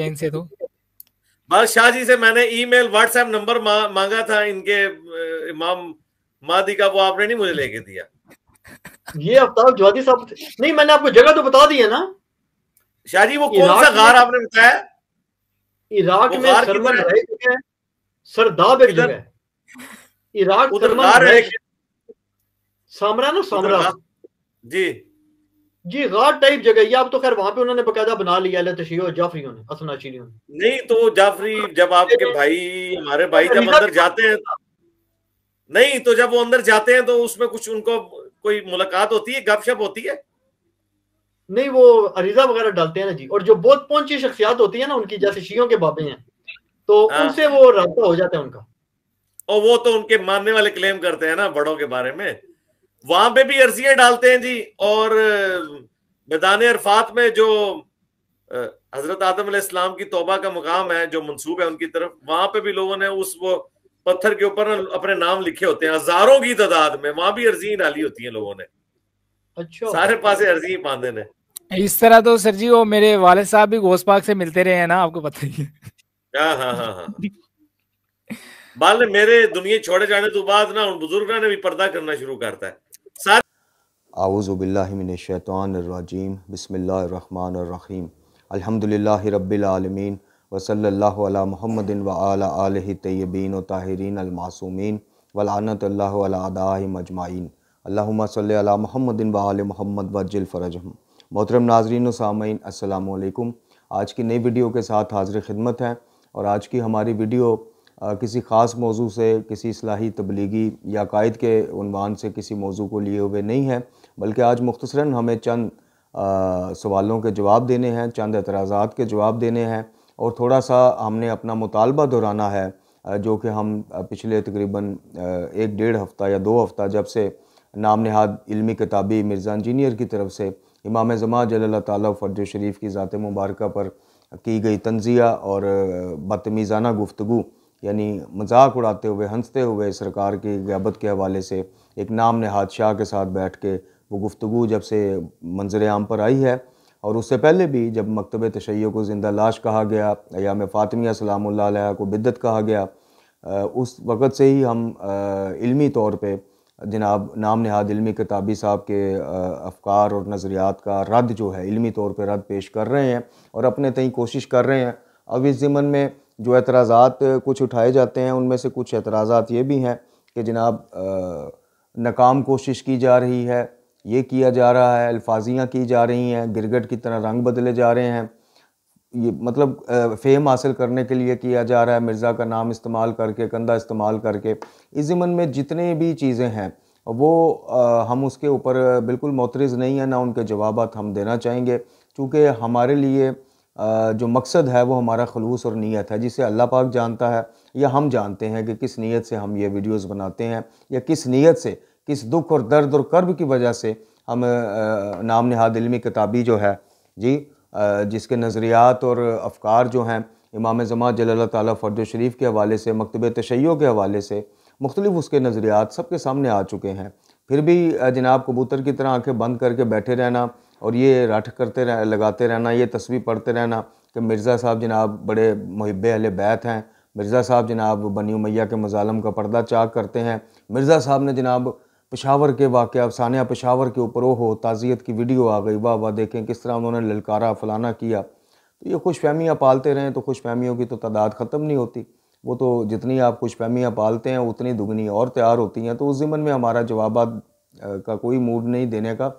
Line से तो बादशाह जी से मैंने ईमेल व्हाट्सएप नंबर मा, मांगा था इनके इमाम मादी का वो आपने नहीं मुझे लेके दिया ये अवतार जवादी साहब नहीं मैंने आपको जगह तो बता दी है ना शाह जी वो कौन सा गार आपने बताया इराक में सरमन है सरदाब एक जगह इराक उधर सामरा ना सामरा जी जी गार टाइप जगह ये आप तो खैर वहां पे उन्होंने बकायदा बना लिया अल तशी और जाफरियों ने ने नहीं तो जाफरी जब आपके भाई हमारे भाई जब अंदर जाते हैं नहीं तो जब वो अंदर जाते हैं तो उसमें कुछ उनको कोई मुलाकात होती है गपशप होती है नहीं वो अरीजा वगैरह डालते हैं ना जी और जो बहुत पहुंची शख्सियात होती है ना उनकी जैसे शियों के बाबे हैं तो हाँ। उनसे वो रास्ता हो जाता है उनका और वो तो उनके मानने वाले क्लेम करते हैं ना बड़ों के बारे में वहां पे भी अर्जियां डालते हैं जी और मैदान अरफात में जो हजरत आदम इस्लाम की तोबा का मुकाम है जो मनसूब है उनकी तरफ वहां पे भी लोगों ने उस वो पत्थर के ऊपर अपने नाम लिखे होते हैं हजारों की तादाद में वहां भी अर्जी डाली होती है लोगों ने अच्छा सारे पास अर्जी बांधे ने इस तरह तो सर जी वो मेरे वाले साहब भी घोष पाक से मिलते रहे हैं ना आपको पता ही है हाँ हाँ हाँ हाँ बाल ने मेरे दुनिया छोड़े जाने तो बाद ना उन बुजुर्ग ने भी पर्दा करना शुरू करता है आऊज़बिल्लिमिनशैतरजीम बसमीम अलहमदिल्ला रबालमीन वसल्ला महमदिन व तयबीन व ताहरीन अलमासूमिन वलानत मजमाइन अल्लाम सल महमदिन वाल महमद वजिल मोहतरम नाजरीन सामीन असलकुम आज की नई वीडियो के साथ हाजिर खिदमत है और आज की हमारी वीडियो आ, किसी ख़ास मौजू से किसी असलाही तबलीगी या कायद के अनवान से किसी मौजू को लिए हुए नहीं है बल्कि आज मुख्तसरा हमें चंद सवालों के जवाब देने हैं चंद एतराज़ात के जवाब देने हैं और थोड़ा सा हमने अपना मुतालबा दोहराना है जो कि हम पिछले तकरीबन एक डेढ़ हफ़्ता या दो हफ़्ता जब से नाम नहाद इलमी किताबी मिर्ज़ा इंजीनियर की तरफ से इमाम ज़मा जल्ला ताली फ़र्ज शरीफ की ज़ात मुबारक पर की गई तंजिया और बदतमीज़ाना गुफ्तु यानी मजाक उड़ाते हुए हंसते हुए सरकार की गबत के हवाले से एक नाम नहाद शाह के साथ बैठ के वो गुफ्तु जब से मंजर आम पर आई है और उससे पहले भी जब मकतब तशैय को ज़िंदा लाश कहा गया याम फ़ातमिया सलाम को बिदत कहा गया उस वक़्त से ही हम इल्मी तौर पर जनाब नाम नहाद इलमी किताबी साहब के अफकार और नज़रियात का रद्द जो है इलमी तौर पर पे रद्द पेश कर रहे हैं और अपने तई कोशिश कर रहे हैं अब इस ज़मन में जो एतराज़ात कुछ उठाए जाते हैं उनमें से कुछ एतराज़ात ये भी हैं कि जनाब नाकाम कोशिश की जा रही है ये किया जा रहा है अल्फाजियाँ की जा रही हैं गिरगट की तरह रंग बदले जा रहे हैं ये मतलब फेम हासिल करने के लिए किया जा रहा है मिर्ज़ा का नाम इस्तेमाल करके कंधा इस्तेमाल करके इस ज़मन में जितने भी चीज़ें हैं वो आ, हम उसके ऊपर बिल्कुल मोतरज नहीं है ना उनके जवाब हम देना चाहेंगे चूँकि हमारे लिए आ, जो मकसद है वो हमारा खलूस और नीयत है जिसे अल्लाह पाक जानता है या हम जानते हैं कि किस नीयत से हम ये वीडियोस बनाते हैं या किस नीयत से कि इस दुख और दर्द और कर्ब की वजह से हम नाम नहाद इलमी किताबी जो है जी जिसके नज़रियात और अफकार जो हैं इमाम जमात जल्ल ताली फ़र्ज शरीफ के हवाले से मकतब तशैयों के हवाले से मुख्तलिफ़ उसके नज़रियात सबके सामने आ चुके हैं फिर भी जनाब कबूतर की तरह आंखें बंद करके बैठे रहना और ये राठ करते रह, लगाते रहना ये तस्वीर पढ़ते रहना कि मिर्ज़ा साहब जनाब बड़े महब अहल बैत हैं मिर्ज़ा साहब जनाब बनी मैया के मज़ालम का पर्दा चाक करते हैं मिर्ज़ा साहब ने जनाब पशावर के वाक़ सानिया पशावर के ऊपर ओहो ताज़ियत की वीडियो आ गई वाह वाह देखें किस तरह उन्होंने ललकारा फलाना किया तो ये खुश फहमियाँ पालते रहें तो खुश फहमियों की तो तादाद ख़त्म नहीं होती वो तो जितनी आप खुश फहमियाँ पालते हैं उतनी दुगनी और तैयार होती हैं तो उस ज़मन में हमारा जवाब का कोई मूड नहीं देने का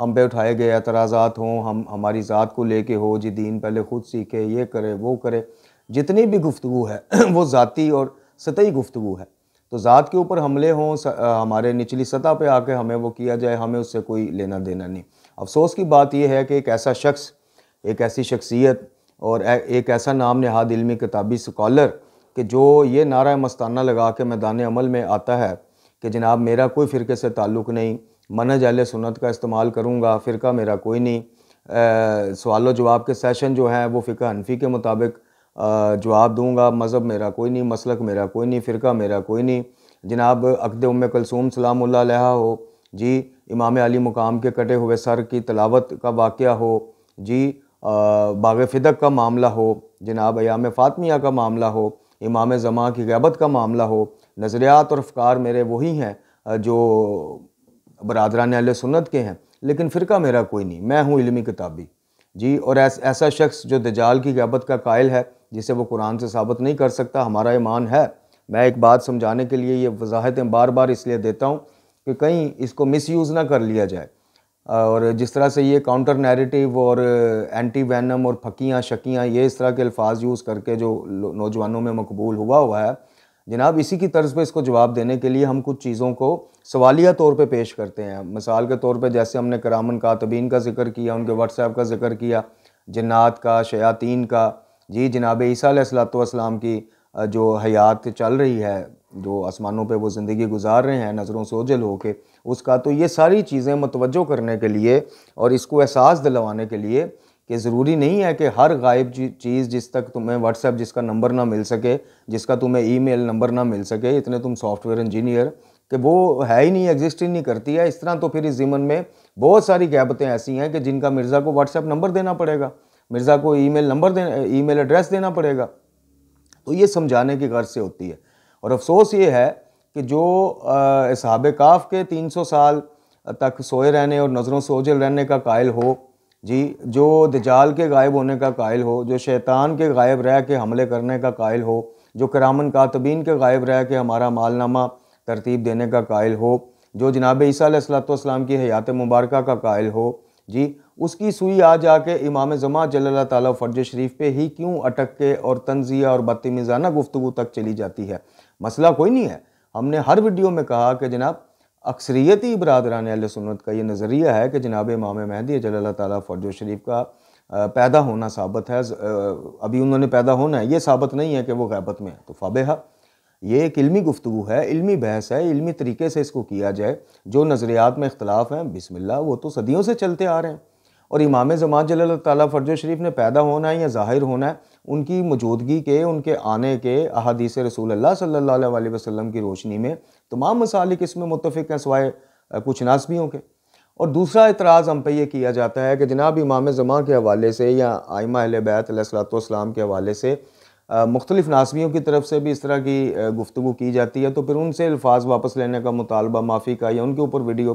हम पे उठाए गए एतराज़ात हों हम हमारी ज़ात को लेके हो जी दीन पहले ख़ुद सीखे ये करे वो करे जितनी भी गुफ्तु है वो ज़ाती और सतही गुफ्तु है तो ज़ात के ऊपर हमले हों हमारे निचली सतह पे आके हमें वो किया जाए हमें उससे कोई लेना देना नहीं अफसोस की बात यह है कि एक ऐसा शख्स एक ऐसी शख्सियत और एक ऐसा नाम नहाद इलमी किताबी स्कॉलर कि जो ये नारा मस्ताना लगा के मैदान अमल में आता है कि जनाब मेरा कोई फ़िरके से ताल्लुक़ नहीं मनज अल सुनत का इस्तेमाल करूँगा फ़िरका मेरा कोई नहीं सवाल जवाब के सेशन जो है वो फ़िका हनफी के मुताबिक जवाब दूंगा मज़हब मेरा कोई नहीं मसलक मेरा कोई नहीं फ़िरका मेरा कोई नहीं जनाब अकद उम कलसूम सलाम हो जी इमाम अली मुकाम के कटे हुए सर की तलावत का वाक़ हो जी बाग फ़िदक का मामला हो जनाब अयाम फ़ातमिया का मामला हो इमाम ज़मा की गैबत का मामला हो नज़रियात और अफकार मेरे वही हैं जो बरदरान सुन्नत के हैं लेकिन फ़िरका मेरा कोई नहीं मैं हूँ इलमी किताबी जी और ऐस, ऐसा शख्स जो दजाल की गैबत का कायल है जिसे वो कुरान से साबित नहीं कर सकता हमारा ईमान है मैं एक बात समझाने के लिए ये वजाहतें बार बार इसलिए देता हूँ कि कहीं इसको यूज़ ना कर लिया जाए और जिस तरह से ये काउंटर नैरेटिव और एंटी वैनम और फकियाँ शकियाँ ये इस तरह के अल्फाज यूज़ करके जो नौजवानों में मकबूल हुआ हुआ है जनाब इसी की तर्ज पे इसको जवाब देने के लिए हम कुछ चीज़ों को सवालिया तौर पे पेश करते हैं मिसाल के तौर पे जैसे हमने करामन कातबीन का जिक्र किया उनके व्हाट्सएप का जिक्र किया जन्ात का शयातीन का जी जनाब ईसा सलाम की जो हयात चल रही है जो आसमानों पे वो ज़िंदगी गुजार रहे हैं नज़रों से ओझल के उसका तो ये सारी चीज़ें मतवजो करने के लिए और इसको एहसास दिलवाने के लिए कि ज़रूरी नहीं है कि हर गायब चीज़ जिस तक तुम्हें व्हाट्सएप जिसका नंबर ना मिल सके जिसका तुम्हें ईमेल नंबर ना मिल सके इतने तुम सॉफ्टवेयर इंजीनियर कि वो है ही नहीं एग्जिस्ट ही नहीं करती है इस तरह तो फिर इस जीवन में बहुत सारी गैबतें ऐसी हैं कि जिनका मिर्ज़ा को व्हाट्सएप नंबर देना पड़ेगा मिर्ज़ा को ईमेल नंबर देना ईमेल एड्रेस देना पड़ेगा तो ये समझाने की गर्ज से होती है और अफसोस ये है कि जो इसहाब काफ के 300 साल तक सोए रहने और नज़रों से ओझल रहने का कायल हो जी जो दजाल के गायब होने का कायल हो जो शैतान के गायब रह के हमले करने का कायल हो जो करामन कातबीन के गायब रह के हमारा मालनामा तरतीब देने का कायल हो जो जनाब ईसा सलाम की हयात मुबारक का कायल हो जी उसकी सुई आ जाके इमाम जमा जल्ला ताली फर्ज शरीफ पे ही क्यों अटक के और तंजिया और बदतमीज़ाना गुफ्तु तक चली जाती है मसला कोई नहीं है हमने हर वीडियो में कहा कि जनाब अक्सरीती बरदरान सुनत का ये नज़रिया है कि जनाब इमाम महदी जल्ला ताली फर्ज शरीफ का पैदा होना साबित है अभी उन्होंने पैदा होना है ये साबित नहीं है कि वो गैबत में है तो फ़ाबहा ये एक इल्मी गुफ्तु है इल्मी बहस है इल्मी तरीके से इसको किया जाए जो नज़रियात में इख्तलाफ हैं बिसमिल्ला वो तो सदियों से चलते आ रहे हैं और इमाम जमात जल तर्ज शरीफ ने पैदा होना है या ज़ाहिर होना है उनकी मौजूदगी के उनके आने के अहादीस रसूल अल्लाह सल्ला वसम की रोशनी में तमाम मसालिक इसमें मुतफ़ हैं सवाए कुछ नासबियों के और दूसरा एतराज़ हम पे ये किया जाता है कि जनाब इमाम जमा के हवाले से या आयमा अल बैतलाम के हवाले से मुख्तलिफ़ नासमियों की तरफ से भी इस तरह की गुफ्तु की जाती है तो फिर उनसे अल्फाज वापस लेने का मुतालबा माफ़ी का या उनके ऊपर वीडियो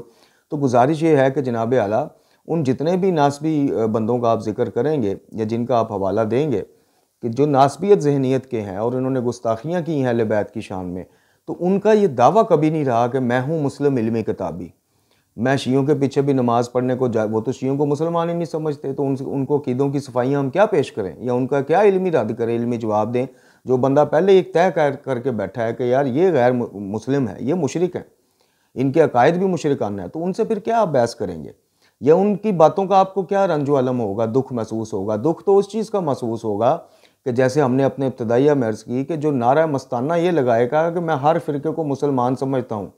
तो गुजारिश ये है कि जनाब आला उन जितने भी नासबी बंदों का आप जिक्र करेंगे या जिनका आप हवाला देंगे कि जो नासबियत जहनीत के हैं और इन्होंने गुस्ताखियाँ की हैं लबैत की शान में तो उनका ये दावा कभी नहीं रहा कि मैं हूँ मुस्लिम इलमी किताबी मैं शीयों के पीछे भी नमाज़ पढ़ने को जा वो तो शीयों को मुसलमान ही नहीं समझते तो उन, उनको कीदों की सफाइयाँ हम क्या पेश करें या उनका क्या इलमी रद्द करें इलमी जवाब दें जो बंदा पहले एक तय कर करके बैठा है कि यार ये गैर मुस्लिम है ये मुशरक है इनके अकायद भी मुशरकाना है तो उनसे फिर क्या आप बहस करेंगे या उनकी बातों का आपको क्या रंजोलम होगा दुख महसूस होगा दुख तो उस चीज़ का महसूस होगा कि जैसे हमने अपने इब्तदाइया मर्ज़ की कि जो नारा मस्ताना ये लगाएगा कि मैं हर फ़िरके को मुसलमान समझता हूँ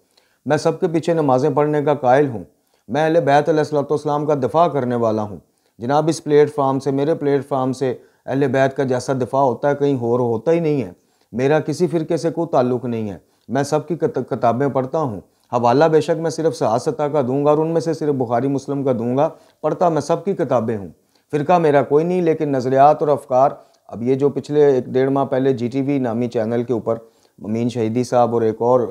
मैं सबके पीछे नमाज़ें पढ़ने का कायल हूँ मैं अहल बैतलाम का दिफा करने वाला हूँ जनाब इस प्लेटफार्म से मेरे प्लेटफार्म से अहल बैत का जैसा दिफा होता है कहीं और होता ही नहीं है मेरा किसी फ़िरके से कोई ताल्लुक़ नहीं है मैं सब की किताबें पढ़ता हूँ हवाला बेशक मैं सिर्फ सहासता का दूंगा और उनमें से सिर्फ बुखारी मुस्लिम का दूंगा पढ़ता मैं सबकी किताबें हूँ फ़िरका मेरा कोई नहीं लेकिन नज़रियात और अफकार अब ये जो पिछले एक डेढ़ माह पहले जी टी वी नामी चैनल के ऊपर ममीन शहीदी साहब और एक और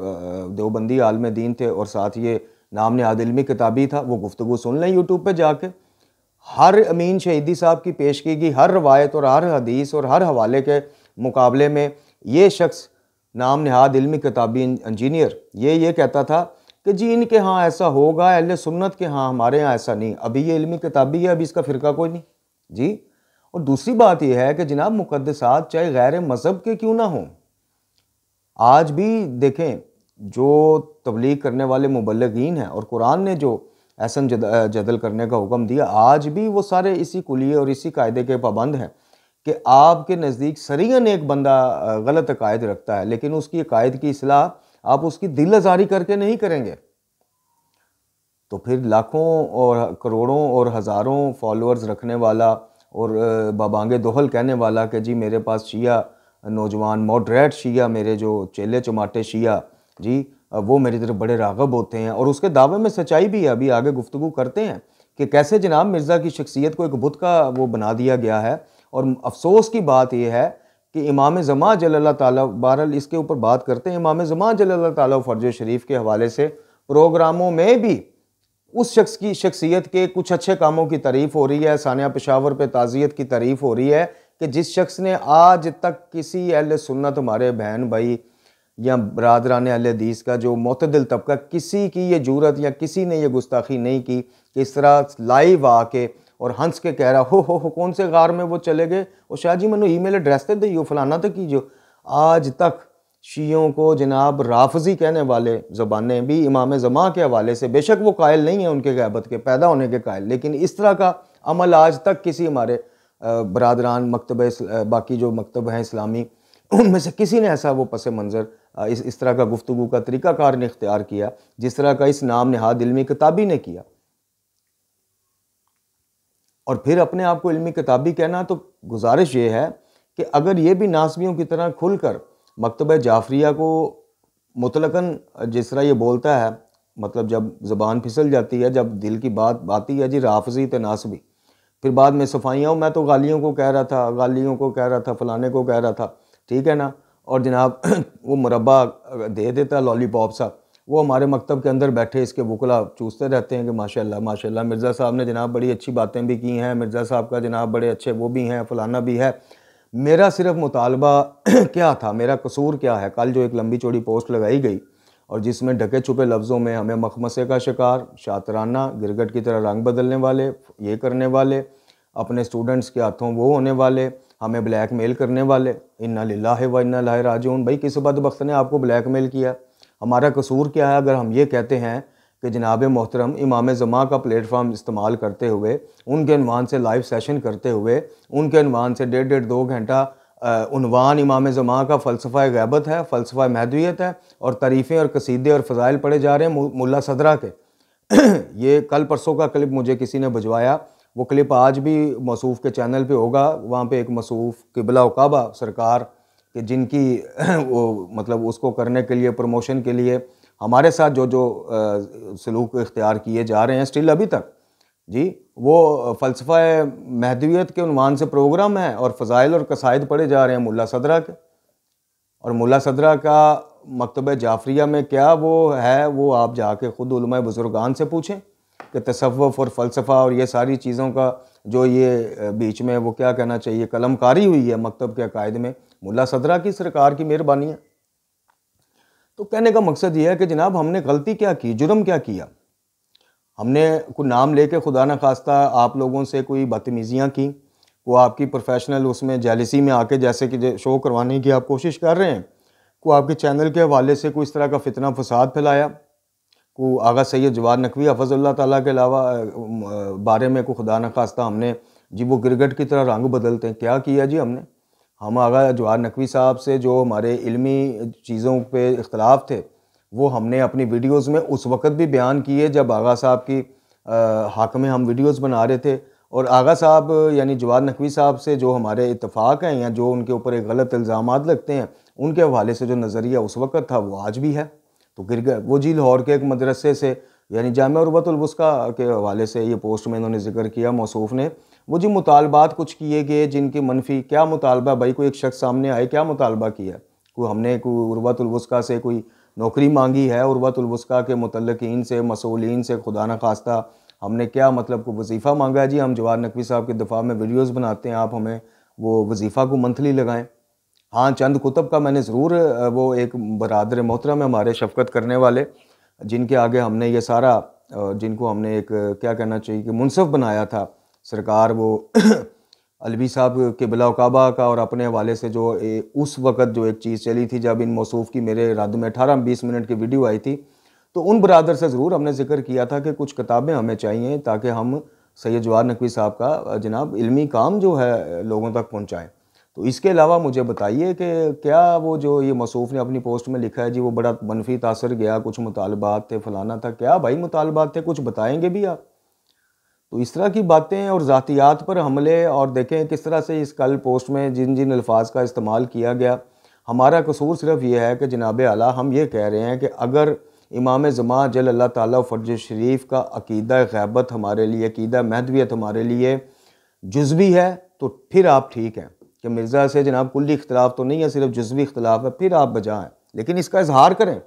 देवबंदी आलम दीन थे और साथ ये नाम ने आदिलमी किताबी था वो गुफ्तु सुन लें यूट्यूब पर जाके हर अमीन शहीदी साहब की पेश की गई हर रवायत और हर हदीस और हर हवाले के मुकाबले में ये शख्स नाम नहाद इलमी किताबी इंजीनियर ये ये कहता था कि जी इनके यहाँ ऐसा होगा अहल सुन्नत के यहाँ हमारे यहाँ ऐसा नहीं अभी ये इलमी किताबी है अभी इसका फ़िरका कोई नहीं जी और दूसरी बात यह है कि जनाब मुकदसात चाहे गैर मज़हब के क्यों ना हों आज भी देखें जो तबलीग करने वाले मुबलगिन हैं और कुरान ने जो ऐसा जद, जदल करने का हुक्म दिया आज भी वो सारे इसी कुलिए और इसी कायदे के पाबंद हैं कि आपके नज़दीक सरियन एक बंदा गलत अकायद रखता है लेकिन उसकी अकायद की असलाह आप उसकी दिल आजारी करके नहीं करेंगे तो फिर लाखों और करोड़ों और हज़ारों फॉलोअर्स रखने वाला और बाबांगे दोहल कहने वाला कि जी मेरे पास शिया नौजवान मॉडरेट शिया मेरे जो चेले चमाटे शिया जी वो मेरी तरफ बड़े रागब होते हैं और उसके दावे में सच्चाई भी है अभी आगे गुफ्तु करते हैं कि कैसे जनाब मिर्ज़ा की शख्सियत को एक बुत का वो बना दिया गया है और अफसोस की बात यह है कि इमाम ज़मा जल्ला ताली इसके ऊपर बात करते हैं इमाम ज़मा जल्ला ताली फ़र्ज शरीफ के हवाले से प्रोग्रामों में भी उस शख्स की शख्सियत के कुछ अच्छे कामों की तारीफ़ हो रही है सानिया पेशावर पर ताज़ियत की तारीफ़ हो रही है कि जिस शख्स ने आज तक किसी अहल सुन्नत हमारे बहन भाई या बरदरान अल हदीस का जो मतदिल तबका किसी की ये जूरत या किसी ने यह गुस्ताखी नहीं की कि इस तरह लाइव आके और हंस के कह रहा हो हो हो कौन से गार में वो चले गए और शाह जी मैंने मेल एड्रेस तो दियो फलाना तो कीजिए आज तक शीयों को जनाब राफजी कहने वाले ज़बानें भी इमाम ज़मा के हवाले से बेशक वो कायल नहीं है उनके गैबत के पैदा होने के कायल लेकिन इस तरह का अमल आज तक किसी हमारे बरदरान मकतब बाकी जो मकतब हैं इस्लामी उनमें से किसी ने ऐसा वो पस मंज़र इस इस तरह का गुफ्तु का तरीक़ाकार ने इख्तियार किया जिस तरह का इस नाम नहाद इलमी किताबी ने किया और फिर अपने आप को इलमी किताबी कहना तो गुजारिश ये है कि अगर ये भी नासबियों की तरह खुल कर मकतब जाफरिया को मुतलकन जिस तरह ये बोलता है मतलब जब ज़बान फिसल जाती है जब दिल की बात आती है जी राफजी तनासबी फिर बाद में सफाइयाँ मैं तो गालियों को कह रहा था गालियों को कह रहा था फलाने को कह रहा था ठीक है ना और जनाब वो मुरबा दे देता लॉलीपॉप सा वो हमारे मकतब के अंदर बैठे इसके वकला चूसते रहते हैं कि माशाल्लाह माशाल्लाह मिर्ज़ा साहब ने जनाब बड़ी अच्छी बातें भी की हैं मिर्ज़ा साहब का जनाब बड़े अच्छे वो भी हैं फ़लाना भी है मेरा सिर्फ मुतालबा क्या था मेरा कसूर क्या है कल जो एक लंबी चौड़ी पोस्ट लगाई गई और जिसमें ढके छुपे लफ्ज़ों में हमें मखमसे का शिकार शातराना गिरगट की तरह रंग बदलने वाले ये करने वाले अपने स्टूडेंट्स के हाथों वो होने वाले हमें ब्लैक मेल करने वाले इन्ना है व इन्ना लाए राजून भाई किस बदबख्त ने आपको ब्लैक मेल किया हमारा कसूर क्या है अगर हम ये कहते हैं कि जनाब मोहतरम इमाम ज़मा का प्लेटफार्म इस्तेमाल करते हुए उनके अनवान से लाइव सेशन करते हुए उनके अनवान से डेढ़ डेढ़ दो घंटा उनवान इमाम ज़मा का फ़लसफ़ा गैबत है फ़लसफ़ा महदूियत है और तरीफ़ें और कसीदे और फ़ज़ाइल पढ़े जा रहे हैं मुला सदरा के ये कल परसों का क्लिप मुझे किसी ने भिजवाया वो क्लिप आज भी मसूफ़ के चैनल पे होगा वहाँ पे एक मसूफ़ किबला उकाबा सरकार के जिनकी वो मतलब उसको करने के लिए प्रमोशन के लिए हमारे साथ जो जो सलूक इख्तियार किए जा रहे हैं स्टिल अभी तक जी वो फ़लसफ़ा महदवियत के उनवान से प्रोग्राम है और फ़ज़ाइल और कसायद पढ़े जा रहे हैं मुला सदरा के और मुला सदरा का मकतब जाफरिया में क्या वो है वो आप जाके ख़ुद बुज़ुर्गान से पूछें कि तसवफ़ और फ़लसफ़ा और ये सारी चीज़ों का जो ये बीच में वो क्या कहना चाहिए कलमकारी हुई है मकतब के अकायद में मुला सदरा की सरकार की मेहरबानी है तो कहने का मकसद ये है कि जनाब हमने गलती क्या की जुर्म क्या किया हमने कोई नाम लेके खुदा न खास्ता आप लोगों से कोई बदतमीज़ियाँ की वो आपकी प्रोफेशनल उसमें जेलिसी में आके जैसे कि शो करवाने की आप कोशिश कर रहे हैं को आपके चैनल के हवाले से कोई इस तरह का फितना फसाद फैलाया को आगा सैद जवाद नकवी हफजल्ला ताली के अलावा बारे में को खुदा न खास्ता हमने जी वो गिरगट की तरह रंग बदलते हैं क्या किया जी हमने हम आगा जवाद नकवी साहब से जो हमारे इलमी चीज़ों पर इख्तलाफ थे वो हमने अपनी वीडियोस में उस वक्त भी बयान किए जब आगा साहब की हक में हम वीडियोस बना रहे थे और आगा साहब यानी जवाद नकवी साहब से जो हमारे इतफ़ाक़ हैं या जो उनके ऊपर एक गलत इल्ज़ाम लगते हैं उनके हवाले से जो नज़रिया उस वक्त था वो आज भी है तो गिर वो जी लाहौर के एक मदरसे से यानी जाम के हवाले से ये पोस्ट में इन्होंने जिक्र किया मौसूफ ने वो जी मुतालबात कुछ किए गए जिनके मनफी क्या मुतालबा भाई कोई एक शख्स सामने आए क्या मुतालबा किया कोई हमने कोई उर्बतुलवस्का से कोई नौकरी मांगी है उर्वतुलवस्का के मतलकिन से मसूलिन से खुदा न खास्ता हमने क्या मतलब को वजीफ़ा मांगा है जी हम जवाहर नकवी साहब के दफ़ा में वीडियोस बनाते हैं आप हमें वो वजीफ़ा को मंथली लगाएं हाँ चंद कुतब का मैंने ज़रूर वो एक बरदर मोहतरम है हमारे शफकत करने वाले जिनके आगे हमने ये सारा जिनको हमने एक क्या कहना चाहिए कि मुनसफ़ बनाया था सरकार वो अलवी साहब के बिलाकाबा का और अपने हवाले से जो ए, उस वक़्त जो एक चीज़ चली थी जब इन मौसूफ़ की मेरे रद्द में अठारह बीस मिनट की वीडियो आई थी तो उन बरदर से ज़रूर हमने जिक्र किया था कि कुछ किताबें हमें चाहिए ताकि हम सैद जवाहर नकवी साहब का जनाब इलमी काम जो है लोगों तक पहुँचाएँ तो इसके अलावा मुझे बताइए कि क्या वो जो ये मसूफ़ ने अपनी पोस्ट में लिखा है जी वो बड़ा मनफी तासर गया कुछ मुतालबात थे फ़लाना था क्या भाई मुतालबात थे कुछ बताएंगे भी आप तो इस तरह की बातें और ज़ातियात पर हमले और देखें किस तरह से इस कल पोस्ट में जिन जिन अल्फाज का इस्तेमाल किया गया हमारा कसूर सिर्फ ये है कि जनाब आला हम ये कह रहे हैं कि अगर इमाम ज़मा जल अल्लाह ताली फ़र्ज शरीफ का अकीदा गैबत हमारे लिए अकीदा महदवियत हमारे लिए जज्वी है तो फिर आप ठीक हैं कि मिर्ज़ा से जनाब कुल्ली इख्तलाफ तो नहीं है सिर्फ जज्वी इख्तलाफ है फिर आप बजाएँ लेकिन इसका इजहार करें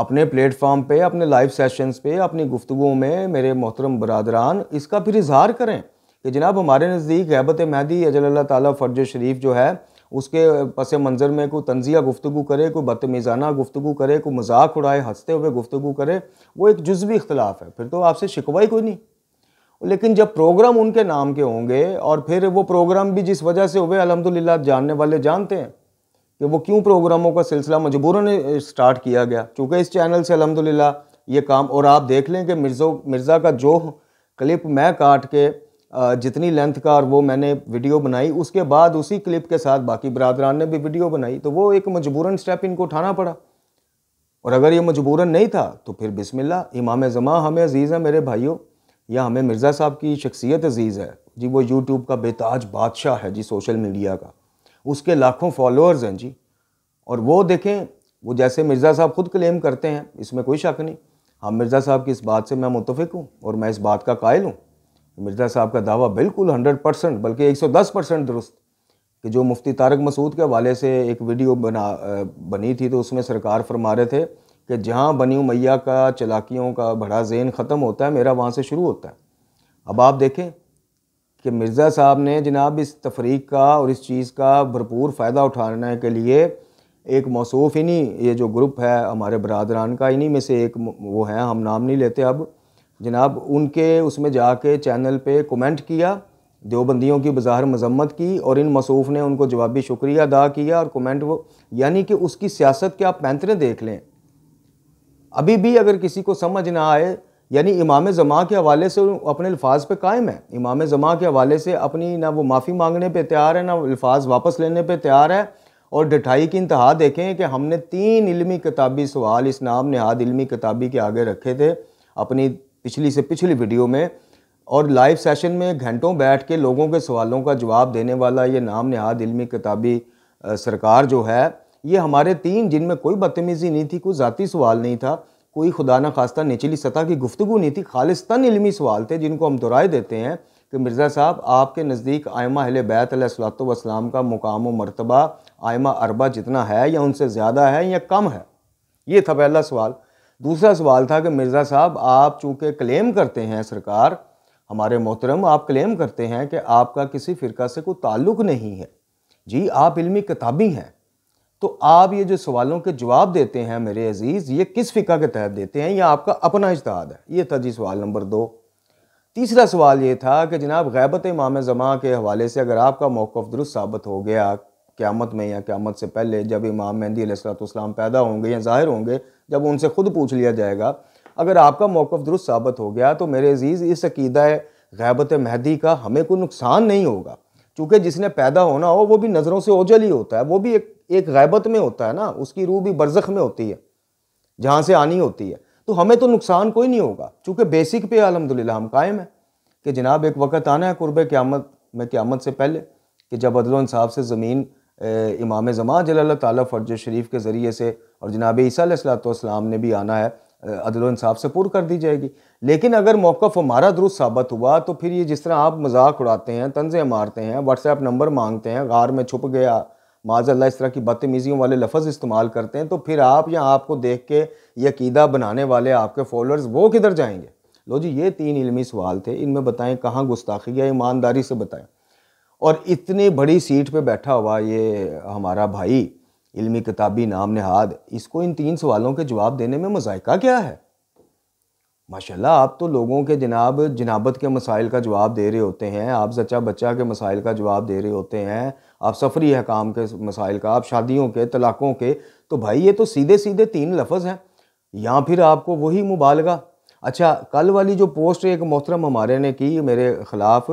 अपने प्लेटफॉर्म पे अपने लाइव सेशंस पे अपनी गुफ्तु में मेरे मोहतरम बरदरान इसका फिर इजहार करें कि जनाब हमारे नज़दीक हैबत महदी अजल ताली फ़र्ज शरीफ जो है उसके पस मंज़र में कोई तंजिया गुफ्तु करे कोई बदतमीज़ाना गुफ्तु करे कोई मजाक उड़ाए हंसते हुए गुफ्तु करे वो एक जज्वी इख्तलाफ है फिर तो आपसे शिकवा ही कोई नहीं लेकिन जब प्रोग्राम उनके नाम के होंगे और फिर वो प्रोग्राम भी जिस वजह से हुए अलहमदिल्ला जानने वाले जानते हैं कि वो क्यों प्रोग्रामों का सिलसिला मजबूरन स्टार्ट किया गया चूँकि इस चैनल से अलहमदिल्ला ये काम और आप देख लें कि मिर्ज़ो मिर्ज़ा का जो क्लिप मैं काट के जितनी लेंथ का और वो मैंने वीडियो बनाई उसके बाद उसी क्लिप के साथ बाकी बरदरान ने भी वीडियो बनाई तो वो एक मजबूरन स्टेप इनको उठाना पड़ा और अगर ये मजबूरन नहीं था तो फिर बिसमिल्ला इमाम ज़मा हमें अजीज़ है मेरे भाइयों या हमें मिर्ज़ा साहब की शख्सियत अजीज़ है जी वो यूट्यूब का बेताज बादशाह है जी सोशल मीडिया का उसके लाखों फॉलोअर्स हैं जी और वो देखें वो जैसे मिर्ज़ा साहब खुद क्लेम करते हैं इसमें कोई शक नहीं हाँ मिर्ज़ा साहब की इस बात से मैं मुतफिक हूँ और मैं इस बात का कायल हूँ मिर्ज़ा साहब का दावा बिल्कुल हंड्रेड परसेंट बल्कि एक सौ दस परसेंट दुरुस्त कि जो मुफ्ती तारक मसूद के हवाले से एक वीडियो बना बनी थी तो उसमें सरकार फरमा रहे थे कि जहाँ बनी मैया का चलाकियों का बड़ा जेन ख़त्म होता है मेरा वहाँ से शुरू होता है अब आप देखें कि मिर्ज़ा साहब ने जनाब इस तफरीक का और इस चीज़ का भरपूर फ़ायदा उठाने के लिए एक मौसूफ़ इन्हीं ये जो ग्रुप है हमारे बरदरान का इन्हीं में से एक वो हैं हम नाम नहीं लेते अब जनाब उनके उसमें जाके चैनल पे कमेंट किया देवबंदियों की बाजार मजम्मत की और इन मसूफ़ ने उनको जवाबी शुक्रिया अदा किया और कमेंट वो यानी कि उसकी सियासत के आप पैंतरे देख लें अभी भी अगर किसी को समझ ना आए यानी इमाम ज़मा के हवाले से अपने अल्फाज पे कायम है इमाम ज़मा के हवाले से अपनी ना वो माफ़ी मांगने पे तैयार है ना अल्फाज वापस लेने पे तैयार है और डिठाई की इंतहा देखें कि हमने तीन इलमी किताबी सवाल इस नाम नहाद इलमी किताबी के आगे रखे थे अपनी पिछली से पिछली वीडियो में और लाइव सेशन में घंटों बैठ के लोगों के सवालों का जवाब देने वाला ये नाम नहाद इलमी किताबी सरकार जो है ये हमारे तीन जिनमें कोई बदतमीज़ी नहीं थी कोई ज़ाती सवाल नहीं था कोई खुदा न खास्ता निचली सतह की गुफ्तु नहीं थी खालिस्तान इलमी सवाल थे जिनको हम दोहराए देते हैं कि मिर्ज़ा साहब आपके नज़दीक आयमा अहल बैत वसलाम का मुकाम मरतबा आयमा अरबा जितना है या उनसे ज़्यादा है या कम है ये था पहला सवाल दूसरा सवाल था कि मिर्ज़ा साहब आप चूँकि क्लेम करते हैं सरकार हमारे मोहतरम आप क्लेम करते हैं कि आपका किसी फ़िरका से कोई ताल्लुक़ नहीं है जी आप इलमी किताबी हैं तो आप ये जो सवालों के जवाब देते हैं मेरे अजीज़ ये किस फ़िका के तहत देते हैं या आपका अपना इश्तहाद है ये था जी सवाल नंबर दो तीसरा सवाल ये था कि जनाब गैबत इमाम ज़मा के हवाले से अगर आपका मौक़ दुरुस्त साबित हो गया क़्यामत में या क़्यामत से पहले जब इमाम मेहंदी अलैहिस्सलाम पैदा होंगे या ज़ाहिर होंगे जब उनसे ख़ुद पूछ लिया जाएगा अगर आपका मौक़ दुरुस्त साबित हो गया तो मेरे अजीज़ इस अकीदा गैबत महदी का हमें कोई नुकसान नहीं होगा चूँकि जिसने पैदा होना हो वो भी नज़रों से ओझल ही होता है वो भी एक एक गैबत में होता है ना उसकी रूह भी बरजख में होती है जहाँ से आनी होती है तो हमें तो नुकसान कोई नहीं होगा चूँकि बेसिक पे अलहमदिल्ला हम कायम है कि जनाब एक वक्त आना है कुर्ब क़्यामत में क़्यामत से पहले कि जब अदल से ज़मीन इमाम ज़मा जल्ला ताली फर्ज शरीफ के ज़रिए से और जनाब ईसीम ने भी आना है साहब से पुर कर दी जाएगी लेकिन अगर मौक़ हमारा दुरुस्त साबित हुआ तो फिर ये जिस तरह आप मजाक उड़ाते हैं तंजें मारते हैं व्हाट्सएप नंबर मांगते हैं गार में छुप गया माजल्ला इस तरह की बदतमीज़ियों वाले लफज इस्तेमाल करते हैं तो फिर आप या आपको देख के यकीदा बनाने वाले आपके फॉलोअर्स वो किधर जाएंगे लो जी ये तीन इलमी सवाल थे इनमें बताएं कहाँ गुस्ताखी या ईमानदारी से बताएं और इतनी बड़ी सीट पे बैठा हुआ ये हमारा भाई इलमी किताबी नाम नहाद इसको इन तीन सवालों के जवाब देने में मजायका क्या है माशाल्लाह आप तो लोगों के जनाब जनाबत के मसाइल का जवाब दे रहे होते हैं आप जचा बच्चा के मसाइल का जवाब दे रहे होते हैं आप सफरी है काम के मसाइल का आप शादियों के तलाक़ों के तो भाई ये तो सीधे सीधे तीन लफज हैं या फिर आपको वही मुबालगा अच्छा कल वाली जो पोस्ट एक मोहतरम हमारे ने की मेरे ख़िलाफ़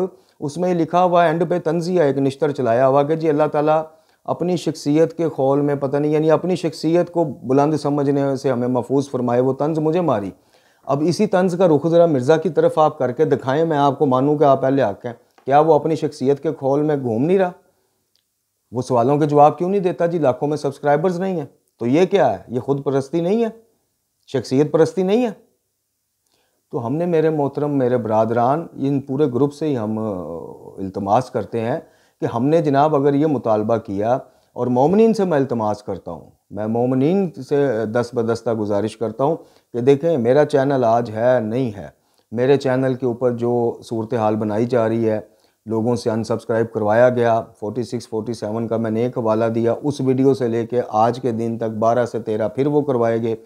उसमें लिखा हुआ एंड पे तंजिया एक निश्तर चलाया हुआ कि जी अल्लाह ताला अपनी शख्सियत के खौल में पता नहीं यानी अपनी शख्सियत को बुलंद समझने से हमें महफूज फरमाए वो तंज मुझे मारी अब इसी तंज का रुख ज़रा मिर्ज़ा की तरफ आप करके दिखाएं मैं आपको मानूँ कि आप पहले आके क्या वो अपनी शख्सियत के खौल में घूम नहीं रहा वो सवालों के जवाब क्यों नहीं देता जी लाखों में सब्सक्राइबर्स नहीं हैं तो ये क्या है ये खुद परस्ती नहीं है शख्सियत परस्ती नहीं है तो हमने मेरे मोहतरम मेरे बरदरान इन पूरे ग्रुप से ही हम इल्तमास करते हैं कि हमने जनाब अगर ये मुतालबा किया और मोमिन से मैं इल्तमास करता हूँ मैं मोमिन से दस बदस्ता गुजारिश करता हूँ कि देखें मेरा चैनल आज है नहीं है मेरे चैनल के ऊपर जो सूरत हाल बनाई जा रही है लोगों से अनसब्सक्राइब करवाया गया 46 47 का मैंने एक हवाला दिया उस वीडियो से लेके आज के दिन तक 12 से 13 फिर वो करवाए गए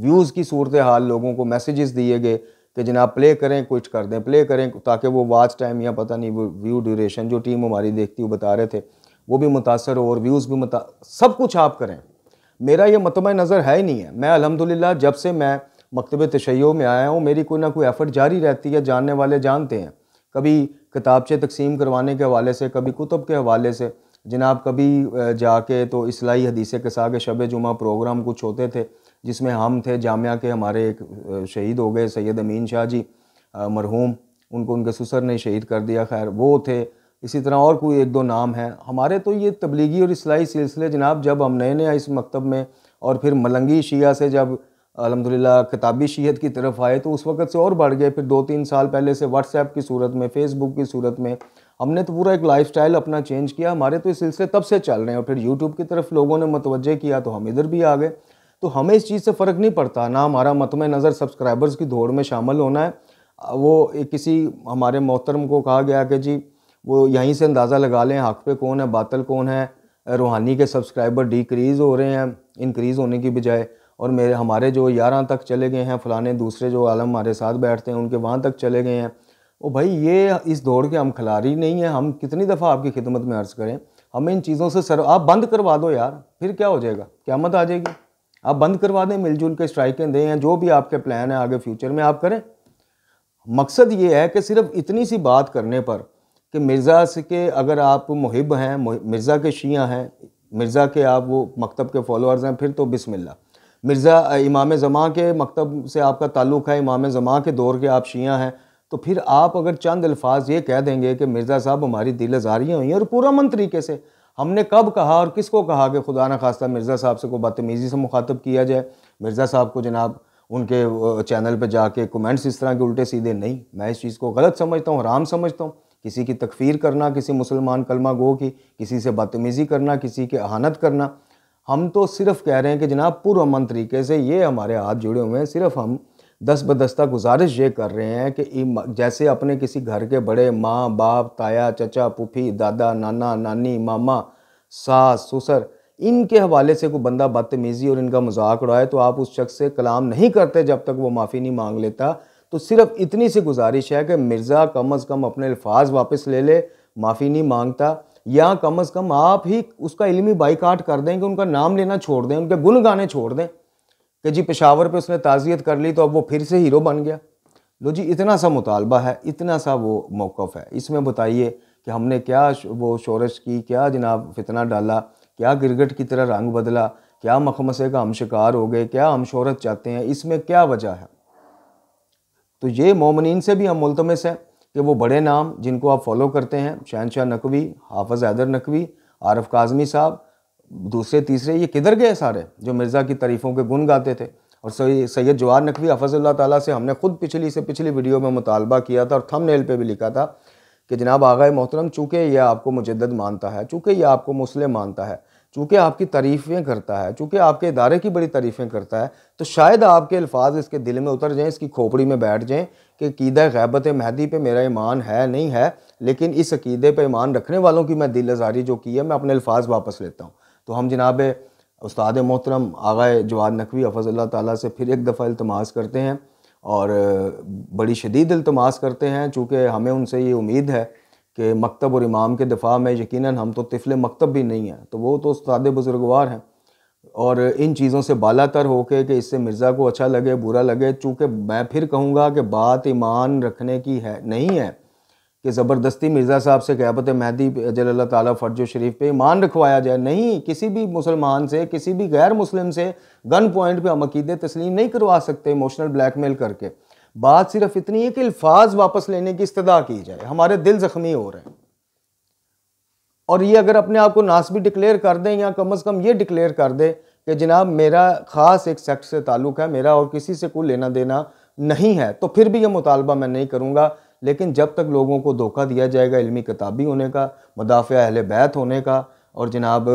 व्यूज़ की सूरत हाल लोगों को मैसेजेस दिए गए कि जनाब प्ले करें कुछ कर दें प्ले करें ताकि वो वाच टाइम या पता नहीं व्यू ड्यूरेशन जो टीम हमारी देखती वो बता रहे थे वो भी मुतासर हो और व्यूज़ भी मुता सब कुछ आप करें मेरा ये मतम नज़र है ही नहीं है मैं अलहमदिल्ला जब से मैं मकतब तशैयों में आया हूँ मेरी कोई ना कोई एफ़र्ट जारी रहती है जानने वाले जानते हैं कभी किताबचे तकसीम करवाने के हवाले से कभी कुतब के हवाले से जनाब कभी जाके तो इसलाई हदीस साथ के शब जुमा प्रोग्राम कुछ होते थे जिसमें हम थे जामिया के हमारे एक शहीद हो गए सैयद अमीन शाह जी मरहूम उनको उनके ससुर ने शहीद कर दिया खैर वो थे इसी तरह और कोई एक दो नाम हैं हमारे तो ये तबलीगी और इसलाई सिलसिले जनाब जब हम नए नए इस मकतब में और फिर मलंगी शिया से जब अलहमदिल्ला किताबी शीहत की तरफ आए तो उस वक़्त से और बढ़ गए फिर दो तीन साल पहले से व्हाट्सएप की सूरत में फ़ेसबुक की सूरत में हमने तो पूरा एक लाइफस्टाइल अपना चेंज किया हमारे तो इस सिलसिले तब से चल रहे हैं और फिर यूट्यूब की तरफ लोगों ने मतवजह किया तो हम इधर भी आ गए तो हमें इस चीज़ से फ़र्क नहीं पड़ता ना हमारा मतम नज़र सब्सक्राइबर्स की दौड़ में शामिल होना है वो एक किसी हमारे मोहतरम को कहा गया कि जी वो यहीं से अंदाज़ा लगा लें हक पे कौन है बातल कौन है रूहानी के सब्सक्राइबर डिक्रीज़ हो रहे हैं इंक्रीज़ होने की बजाय और मेरे हमारे जो यारह तक चले गए हैं फलाने दूसरे जो आलम हमारे साथ बैठते हैं उनके वहाँ तक चले गए हैं ओ भाई ये इस दौड़ के हम खिलाड़ी नहीं हैं हम कितनी दफ़ा आपकी खिदमत में अर्ज़ करें हमें इन चीज़ों से सर आप बंद करवा दो यार फिर क्या हो जाएगा क्यामत आ जाएगी आप बंद करवा दें मिलजुल के स्ट्राइकें दें या जो भी आपके प्लान है आगे फ्यूचर में आप करें मकसद ये है कि सिर्फ इतनी सी बात करने पर कि मिर्ज़ा से के अगर आप मुहिब हैं मिर्ज़ा के शिया हैं मिर्ज़ा के आप वो मकतब के फॉलोअर्स हैं फिर तो बिसमिल्ला मिर्ज़ा इमाम ज़मा के मकतब से आपका ताल्लुक़ है इमाम ज़मा के दौर के आप शिया हैं तो फिर आप अगर चंद अल्फाज ये कह देंगे कि मिर्ज़ा साहब हमारी दिल आजारियाँ हुई हैं और पूरा मन तरीके से हमने कब कहा और किसको कहा कि खुदा न खास्ता मिर्ज़ा साहब से को बदतमीज़ी से मुखातब किया जाए मिर्ज़ा साहब को जनाब उनके चैनल पर जाके कमेंट्स इस तरह के उल्टे सीधे नहीं मैं इस चीज़ को गलत समझता हूँ हराम समझता हूँ किसी की तकफीर करना किसी मुसलमान कलमा गो की किसी से बदतमीज़ी करना किसी की अहानत करना हम तो सिर्फ कह रहे हैं कि जनाब पूर्व अमन तरीके से ये हमारे हाथ जुड़े हुए हैं सिर्फ हम दस बदस्ता गुजारिश ये कर रहे हैं कि जैसे अपने किसी घर के बड़े माँ बाप ताया चचा पुफी दादा नाना नानी मामा सास ससुर इनके हवाले से कोई बंदा बदतमीज़ी और इनका मजाक उड़ाए तो आप उस शख्स से कलाम नहीं करते जब तक वो माफ़ी नहीं मांग लेता तो सिर्फ इतनी सी गुजारिश है कि मिर्ज़ा कम अज़ कम अपने अल्फाज वापस ले ले माफ़ी नहीं मांगता या कम अज़ कम आप ही उसका इलमी बाइकाट कर दें कि उनका नाम लेना छोड़ दें उनके गुन गाने छोड़ दें कि जी पेशावर पे उसने ताज़ियत कर ली तो अब वो फिर से हीरो बन गया लो जी इतना सा मुतालबा है इतना सा वो मौक़ है इसमें बताइए कि हमने क्या वो शोरश की क्या जनाब फितना डाला क्या गिरगट की तरह रंग बदला क्या मखमसे का हम शिकार हो गए क्या हम शोरत चाहते हैं इसमें क्या वजह है तो ये मोमिन से भी हम मुलतमस हैं कि वो बड़े नाम जिनको आप फॉलो करते हैं शहनशाह नकवी हाफज हैदर नकवी आरफ काजमी साहब दूसरे तीसरे ये किधर गए सारे जो मिर्ज़ा की तरीफ़ों के गुन गाते थे और सैयद जवाहर नकवी हफजल्ला ताली से हमने ख़ुद पिछली से पिछली वीडियो में मुतालबा किया था और थम नेल पर भी लिखा था कि जनाब आगा मोहतरम चूँकि यह आपको मुजद मानता है चूँकि यह आपको मुस्लिम मानता है चूँकि आपकी तारीफ़ें करता है चूँकि आपके इदारे की बड़ी तारीफ़ें करता है तो शायद आपके अल्फाज इसके दिल में उतर जाएँ इसकी खोपड़ी में बैठ जाएँ कि अकीदा गैबत महदी पे मेरा ईमान है नहीं है लेकिन इस अकीदे पे ईमान रखने वालों की मैं दिल आजारी जो की है मैं अपने अल्फाज वापस लेता हूँ तो हम जनाब उस्ताद मोहतरम आगा जवाद नकवी हफजल्ला ताली से फिर एक दफ़ा अल्तमास करते हैं और बड़ी शदीद अल्तमास करते हैं चूँकि हमें उनसे ये उम्मीद है कि मकतब और इमाम के दफ़ा में यकीन हम तो तिफिल मकतब भी नहीं हैं तो वो तो उस्ताद बुज़ुर्गवार हैं और इन चीज़ों से बालातर होके कि इससे मिर्ज़ा को अच्छा लगे बुरा लगे चूँकि मैं फिर कहूँगा कि बात ईमान रखने की है नहीं है कि ज़बरदस्ती मिर्ज़ा साहब से क़्याबत महदी अजल अल्लाह ताली फ़र्ज शरीफ पे ईमान रखवाया जाए नहीं किसी भी मुसलमान से किसी भी गैर मुस्लिम से गन पॉइंट पे हम अकीदे तस्लीम नहीं करवा सकते इमोशनल ब्लैकमेल करके बात सिर्फ इतनी है कि अल्फाज वापस लेने की इस्तः की जाए हमारे दिल ज़ख्मी हो रहे हैं और ये अगर अपने आप को नासबी डिक्लेयर कर दें या कम अज़ कम ये डिक्लेयर कर दें कि जनाब मेरा ख़ास एक सेक्ट से ताल्लुक़ है मेरा और किसी से कोई लेना देना नहीं है तो फिर भी ये मुतालबा मैं नहीं करूँगा लेकिन जब तक लोगों को धोखा दिया जाएगा इलमी किताबी होने का मदाफ़ अहल बैत होने का और जनाब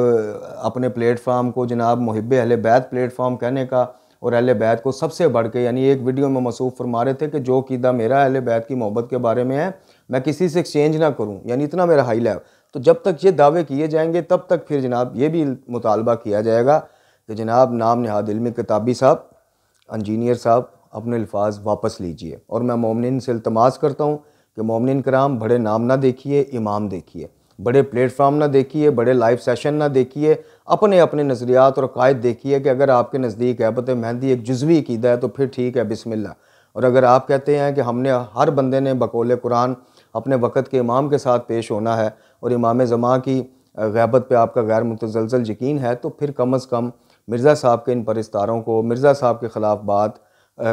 अपने प्लेटफार्म को जनाब मुहब अहल बैत प्लेटफार्म कहने का और अहल बैत को सबसे बढ़ के यानी एक वीडियो में मसूफ़ फरमा रहे थे कि जो कीदा मेरा अहल बैत की मोहब्बत के बारे में है मैं किसी से एक्सचेंज ना करूँ यानी इतना मेरा हाई लेवल तो जब तक ये दावे किए जाएंगे तब तक फिर जनाब ये भी मुतालबा किया जाएगा कि जनाब नाम नहाद इलम किताबी साहब इंजीनियर साहब अपने अल्फाज वापस लीजिए और मैं मोमिन से अल्तमास करता हूँ कि मोमिन कराम बड़े नाम ना देखिए इमाम देखिए बड़े प्लेटफार्म ना देखिए बड़े लाइव सेशन ना देखिए अपने अपने नज़रियात और कायद देखिए कि अगर आपके नज़दीक हैबत मेहंदी एक जजवी अकीदा है तो फिर ठीक है बिसमिल्ला और अगर आप कहते हैं कि हमने हर बंदे ने बकौल कुरान अपने वक़्त के इमाम के साथ पेश होना है और इमाम ज़मा की गैबत पे आपका गैर मुतजलजल यकीन है तो फिर कम अज़ कम मिर्ज़ा साहब के इन परिस्तारों को मिर्ज़ा साहब के ख़िलाफ़ बात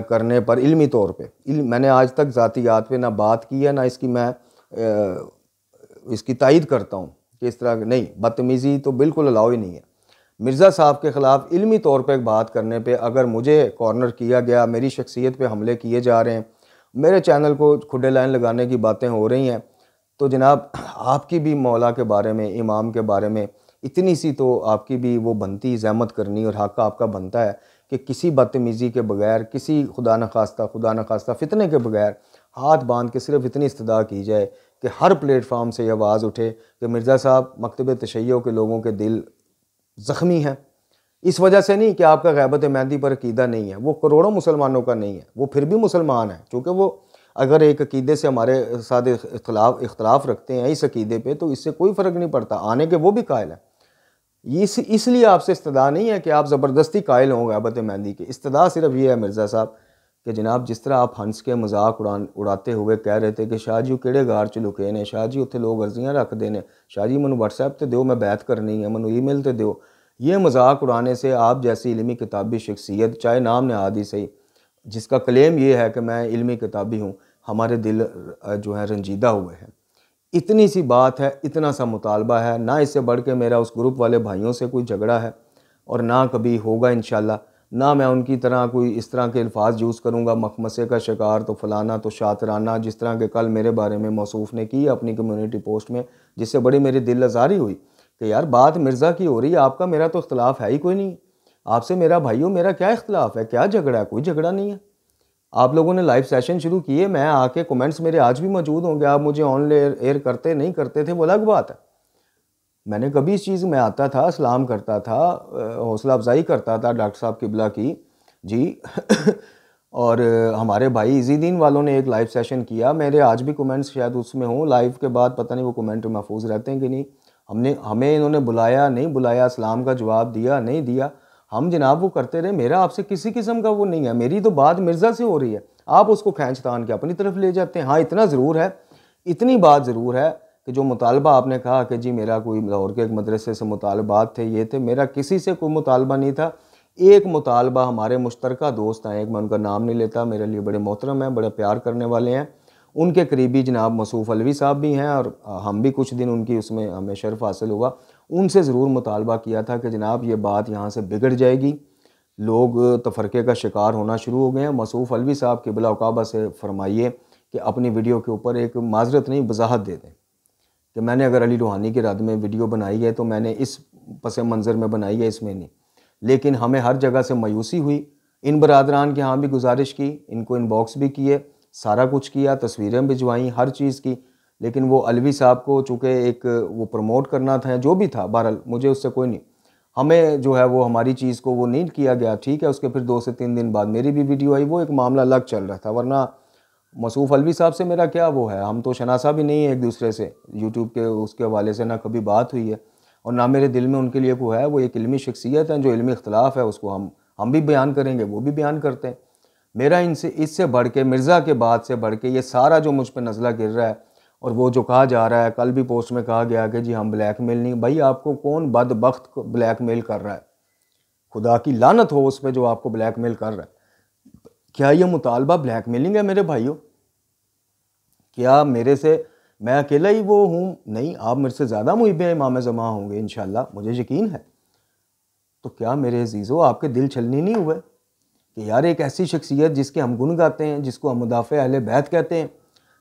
करने पर इल्मी तौर पर मैंने आज तक ज़ातियात पे ना बात की है ना इसकी मैं इसकी तइद करता हूँ कि इस तरह नहीं बदतमीज़ी तो बिल्कुल अलाउ ही नहीं है मिर्ज़ा साहब के ख़िलाफ़ इल्मी तौर पर बात करने पर अगर मुझे कॉर्नर किया गया मेरी शख्सियत पर हमले किए जा रहे हैं मेरे चैनल को खुडे लाइन लगाने की बातें हो रही हैं तो जनाब आपकी भी मौला के बारे में इमाम के बारे में इतनी सी तो आपकी भी वो बनती जहमत करनी और हक आपका बनता है कि किसी बदतमीज़ी के बगैर किसी खुदा न खास्ता खुदा न खास्ता फितने के बगैर हाथ बांध के सिर्फ इतनी इस्तदा की जाए कि हर प्लेटफार्म से यह आवाज़ उठे कि मिर्ज़ा साहब मकतब तशैयों के लोगों के दिल ज़ख्मी हैं इस वजह से नहीं कि आपका गैबत महदी पर अकीदा नहीं है वो करोड़ों मुसलमानों का नहीं है वो फिर भी मुसलमान है चूँकि वो अगर एक अकीदे से हमारे साथ इख्तलाफ इख्तलाफ रखते हैं इस अकीदे पे तो इससे कोई फ़र्क नहीं पड़ता आने के वो भी कायल हैं इस इसलिए आपसे इस्तदा नहीं है कि आप ज़बरदस्ती कायल होंगे अबत मेहंदी के इस्तदा सिर्फ ये है मिर्ज़ा साहब कि जनाब जिस तरह आप हंस के मजाक उड़ान उड़ाते हुए कह रहे थे कि शाह जी केड़े गार च लुके ने शाह जी उ लोग अर्जियाँ रखते हैं शाह जी मैं व्हाट्सएप तो दो मैं बैत करनी है मैं ईमेल तो दो ये मजाक उड़ाने से आप जैसी इलमी किताबी शख्सियत चाहे नाम ने आदि सही जिसका क्लेम ये है कि मैं इल्मी किताबी हूँ हमारे दिल जो है रंजीदा हुए हैं इतनी सी बात है इतना सा मुतालबा है ना इससे बढ़ के मेरा उस ग्रुप वाले भाइयों से कोई झगड़ा है और ना कभी होगा इन ना मैं उनकी तरह कोई इस तरह के अल्फाज यूज़ करूँगा मखमसे का शिकार तो फलाना तो शातराना जिस तरह के कल मेरे बारे में मौसूफ ने की अपनी कम्युनिटी पोस्ट में जिससे बड़ी मेरी दिल आजारी हुई कि यार बात मिर्ज़ा की हो रही है आपका मेरा तो अख्तिलाफ़ है ही कोई नहीं आपसे मेरा भाई हो मेरा क्या इख्तलाफ है क्या झगड़ा है कोई झगड़ा नहीं है आप लोगों ने लाइव सेशन शुरू किए मैं आके कमेंट्स मेरे आज भी मौजूद होंगे आप मुझे ऑन एयर करते नहीं करते थे वो अलग बात है मैंने कभी इस चीज़ में आता था सलाम करता था हौसला अफजाई करता था डॉक्टर साहब किबला की जी और हमारे भाई इसी दिन वालों ने एक लाइव सेशन किया मेरे आज भी कमेंट्स शायद उसमें हों लाइव के बाद पता नहीं वो कमेंट महफूज रहते हैं कि नहीं हमने हमें इन्होंने बुलाया नहीं बुलाया सलाम का जवाब दिया नहीं दिया हम जनाब वो करते रहे मेरा आपसे किसी किस्म का वो नहीं है मेरी तो बात मिर्ज़ा से हो रही है आप उसको खींच तान के अपनी तरफ ले जाते हैं हाँ इतना ज़रूर है इतनी बात ज़रूर है कि जो मुतालबा आपने कहा कि जी मेरा कोई लाहौर के एक मदरसे से मुतालबात थे ये थे मेरा किसी से कोई मुतालबा नहीं था एक मुतालबा हमारे मुश्तरक दोस्त हैं एक मैं उनका नाम नहीं लेता मेरे लिए बड़े मोहतरम हैं बड़े प्यार करने वाले हैं उनके करीबी जनाब मसूफ अलवी साहब भी हैं और हम भी कुछ दिन उनकी उसमें हमें शर्फ हासिल हुआ उनसे ज़रूर मुतालबा किया था कि जनाब ये बात यहाँ से बिगड़ जाएगी लोग तफरक़े का शिकार होना शुरू हो गए हैं मसूफ़ अलवी साहब के बिलाकाबा से फरमाइए कि अपनी वीडियो के ऊपर एक माजरत नहीं वजाहत दे दें कि मैंने अगर अली रूहानी के रद में वीडियो बनाई है तो मैंने इस पस मंज़र में बनाई है इसमें नहीं लेकिन हमें हर जगह से मायूसी हुई इन बरदरान के यहाँ भी गुजारिश की इनको इनबॉक्स भी किए सारा कुछ किया तस्वीरें भिजवाई हर चीज़ की लेकिन वो अलवी साहब को चूँकि एक वो प्रमोट करना था जो भी था बहरहाल मुझे उससे कोई नहीं हमें जो है वो हमारी चीज़ को वो नहीं किया गया ठीक है उसके फिर दो से तीन दिन बाद मेरी भी वीडियो आई वो एक मामला अलग चल रहा था वरना मसूफ अलवी साहब से मेरा क्या वो है हम तो शनासा भी नहीं है एक दूसरे से यूट्यूब के उसके हवाले से ना कभी बात हुई है और ना मेरे दिल में उनके लिए वो है वो एक इलमी शख्सियत है जो इलमी इख्तलाफ है उसको हम हम भी बयान करेंगे वो भी बयान करते हैं मेरा इनसे इससे बढ़ के मिर्ज़ा के बाद से बढ़ के ये सारा जो मुझ पर नज़ला गिर रहा है और वो जो कहा जा रहा है कल भी पोस्ट में कहा गया कि जी हम ब्लैक मेल नहीं भाई आपको कौन बदबख्त ब्लैक मेल कर रहा है खुदा की लानत हो उस पर जो आपको ब्लैक मेल कर रहा है क्या ये मुतालबा ब्लैक मेलिंग है मेरे भाइयों क्या मेरे से मैं अकेला ही वो हूँ नहीं आप मेरे से ज़्यादा मुहिब इमाम जमा होंगे इन मुझे यकीन है तो क्या मेरे अजीज़ो आपके दिल छलनी नहीं हुए कि यार एक ऐसी शख्सियत जिसके हम गुन गाते हैं जिसको हम मुदाफ़ अहल बैत कहते हैं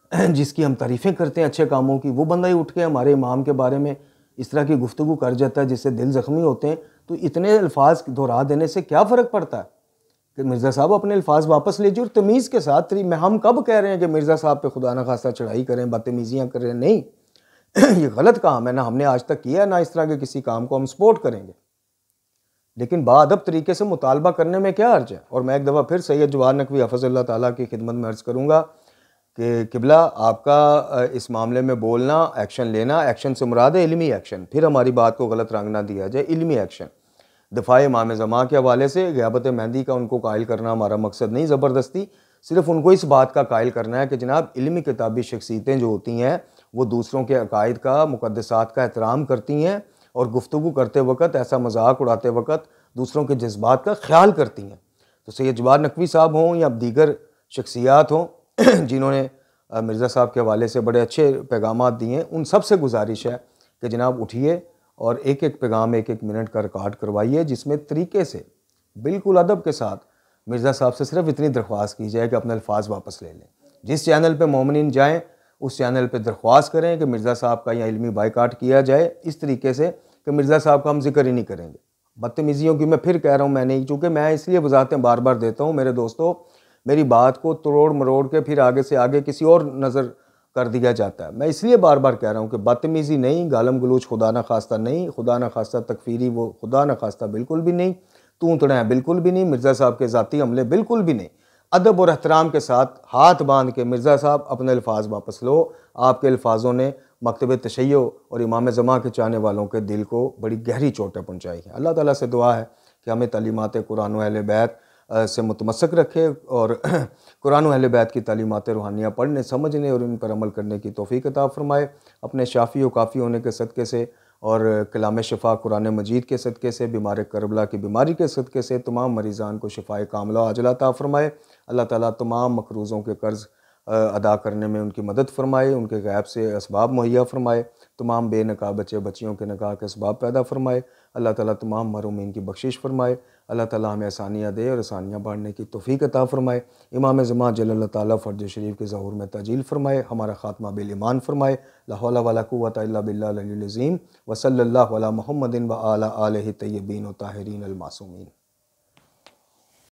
जिसकी हम तारीफ़ें करते हैं अच्छे कामों की वो बंदा ही उठ के हमारे इमाम के बारे में इस तरह की गुफ्तु कर जाता है जिससे दिल ज़ख्मी होते हैं तो इतने अल्फाज दोहरा देने से क्या फ़र्क पड़ता है कि मिर्ज़ा साहब अपने अल्फाज वापस लीजिए और तमीज़ के साथ तरी मैं हम कब कह रहे हैं कि मिर्ज़ा साहब पे खुदा ना खासा चढ़ाई करें बदतमीज़ियाँ करें नहीं ये गलत काम है ना हमने आज तक किया ना इस तरह के किसी काम को हम सपोर्ट करेंगे लेकिन बादब तरीके से मुतालबा करने में क्या अर्ज है और मैं एक दफ़ा फिर सैयद जवान नकवी हफज़ल्ला ताली की खिदमत में अर्ज़ करूँगा कि किबला आपका इस मामले में बोलना एक्शन लेना एक्शन से मुराद है इलमी एक्शन फिर हमारी बात को गलत रंग ना दिया जाए इलमी एक्शन दफ़ा इमाम जमा के हवाले से गयाबत मेहंदी का उनको कायल करना हमारा मकसद नहीं ज़बरदस्ती सिर्फ उनको इस बात का कायल करना है कि जनाब इलमी किताबी शख्सियतें जो होती हैं वो दूसरों के अकायद का मुकदसात का एहतराम करती हैं और गुफ्तु करते वक्त ऐसा मजाक उड़ाते वक्त दूसरों के जज्बात का ख्याल करती हैं तो सैद जवाहर नकवी साहब हों या दीगर शख्सियात हों जिन्होंने मिर्ज़ा साहब के हवाले से बड़े अच्छे पैगाम दिए हैं उन सब से गुजारिश है कि जनाब उठिए और एक एक पैगाम एक एक मिनट का रिकॉर्ड करवाइए जिसमें तरीके से बिल्कुल अदब के साथ मिर्ज़ा साहब से सिर्फ इतनी दरख्वास्त की जाए कि अपने अल्फाज वापस ले लें जिस चैनल पर मोमिन जाएँ उस चैनल पर दरख्वास्त करें कि मिर्ज़ा साहब का यहाँ इलमी बाइकाट किया जाए इस तरीके से कि मिर्ज़ा साहब का हम जिक्र ही नहीं करेंगे बदतमीज़ियों की मैं फिर कह रहा हूँ मैं नहीं चूँकि मैं इसलिए वजाहतें बार बार देता हूँ मेरे दोस्तों मेरी बात को तोड़ मरोड़ के फिर आगे से आगे किसी और नज़र कर दिया जाता है मैं इसलिए बार बार कह रहा हूँ कि बदतमीज़ी नहीं गालम गलूच खुदा न खास्ता नहीं खुदा न खास्ता तकफीरी वो खुदा न खास्ता बिल्कुल भी नहीं तू तड़े बिल्कुल भी नहीं मिर्ज़ा साहब के ज़ाती हमले बिल्कुल भी नहीं अदब और अहतराम के साथ हाथ बांध के मिर्ज़ा साहब अपने अल्फाज वापस लो आपके अल्फाजों ने मकतब तशैयो और इमाम जमा के चाहने वालों के दिल को बड़ी गहरी चोटें पहुँचाई हैं अल्लाह ताली से दुआ है कि हमें तलीमत कुरान अहल बैत से मुतमसक रखे और कुरान अहल बैत की तालीमत रूहानियाँ पढ़ने समझने और इन पर अमल करने की तोफ़ी कता फ़रमाए अपने शाफ़ी व काफ़ी होने के सदक़े से और कलाम शफा कुरान मजीद के सदक़े से बीमार करबला की बीमारी के सदक़े से तमाम मरीज़ान को शफा कामला अजला ता फ़रमाए अल्लाह ताली तमाम मकरूज़ों के कर्ज़ अदा करने में उनकी मदद फ़रमाए उनके गैब से इसबाब मुहैया फ़रमाए तमाम बेनका बच्चे बच्चियों के निकाह के इसबाब पैदा फरमाए अल्लाह ताला तमाम मरूमिन की बख्शिश फरमाए अल्लाह ताला हमें आसानियाँ दे और आसानियाँ बांटने की तोफ़ी अता फ़रमाए इमाम ज़मा जल्ल ताली फ़र्ज शरीफ के ज़हूर में तजील फ़रमाए हमारा ख़ात्मा बिलमान फ़रमाए लाहौलावत बिल्लाज़ीम वसल्ला महमदिन व आल तय्यबीन तहरीन अलमासूमीन